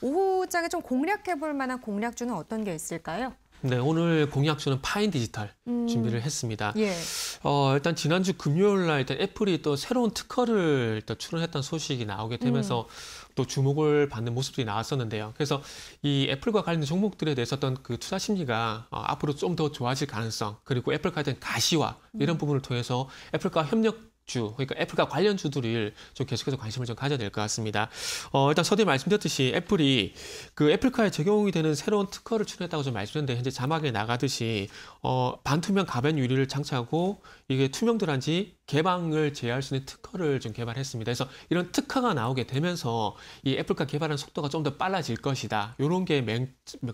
오후장에 좀 공략해볼 만한 공략주는 어떤 게 있을까요? 네, 오늘 공약주는 파인 디지털 음. 준비를 했습니다. 예. 어, 일단 지난주 금요일 날 일단 애플이 또 새로운 특허를 일단 출원했던 소식이 나오게 되면서 음. 또 주목을 받는 모습들이 나왔었는데요. 그래서 이 애플과 관련된 종목들에 대해서 어떤 그 투자 심리가 어, 앞으로 좀 더 좋아질 가능성, 그리고 애플과 관련 가시화 이런 음. 부분을 통해서 애플과 협력 주 그러니까 애플과 관련 주들을 좀 계속해서 관심을 좀 가져야 될 것 같습니다. 어, 일단 서두에 말씀드렸듯이 애플이 그 애플카에 적용이 되는 새로운 특허를 추원했다고좀 말씀드렸는데 현재 자막에 나가듯이 어, 반투명 가변 유리를 장착하고 이게 투명들한지 개방을 제어할 수 있는 특허를 좀 개발했습니다. 그래서 이런 특허가 나오게 되면서 이 애플카 개발하는 속도가 좀 더 빨라질 것이다. 이런 게 맥,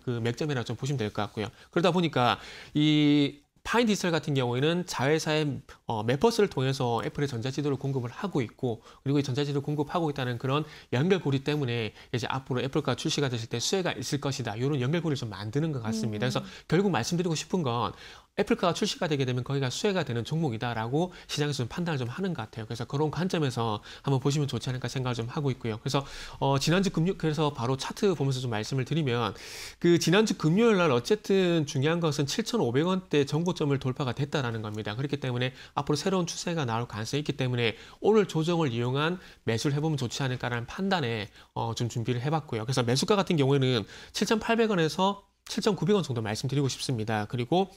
그 맥점이라 좀 보시면 될 것 같고요. 그러다 보니까 이 파인디지털 같은 경우에는 자회사의 어, 매퍼스를 통해서 애플의 전자지도를 공급을 하고 있고 그리고 이 전자지도를 공급하고 있다는 그런 연결고리 때문에 이제 앞으로 애플과 출시가 되실 때 수혜가 있을 것이다 이런 연결고리를 좀 만드는 것 같습니다. 음. 그래서 결국 말씀드리고 싶은 건 애플카가 출시가 되게 되면 거기가 수혜가 되는 종목이다라고 시장에서 좀 판단을 좀 하는 것 같아요. 그래서 그런 관점에서 한번 보시면 좋지 않을까 생각을 좀 하고 있고요. 그래서 어, 지난주 금요 그래서 바로 차트 보면서 좀 말씀을 드리면 그 지난주 금요일 날 어쨌든 중요한 것은 7,500원대 전고점을 돌파가 됐다라는 겁니다. 그렇기 때문에 앞으로 새로운 추세가 나올 가능성이 있기 때문에 오늘 조정을 이용한 매수를 해보면 좋지 않을까라는 판단에 어, 좀 준비를 해봤고요. 그래서 매수가 같은 경우에는 7,800원에서 7,900원 정도 말씀드리고 싶습니다. 그리고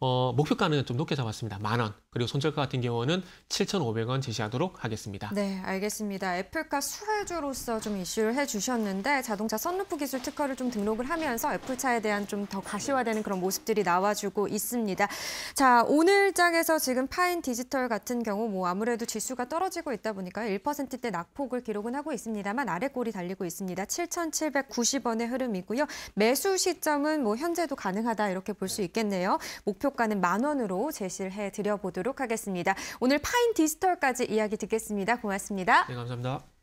어, 목표가는 좀 높게 잡았습니다. 만 원. 그리고 손절가 같은 경우는 7,500원 제시하도록 하겠습니다. 네, 알겠습니다. 애플카 수혜주로서 좀 이슈를 해주셨는데 자동차 선루프 기술 특허를 좀 등록을 하면서 애플차에 대한 좀 더 가시화되는 그런 모습들이 나와주고 있습니다. 자, 오늘 장에서 지금 파인 디지털 같은 경우 뭐 아무래도 지수가 떨어지고 있다 보니까 1%대 낙폭을 기록은 하고 있습니다만 아래 골이 달리고 있습니다. 7,790원의 흐름이고요. 매수 시점은 뭐 현재도 가능하다 이렇게 볼 수 있겠네요. 목표 목표가는 만 원으로 제시를 해드려보도록 하겠습니다. 오늘 파인 디지털까지 이야기 듣겠습니다. 고맙습니다. 네, 감사합니다.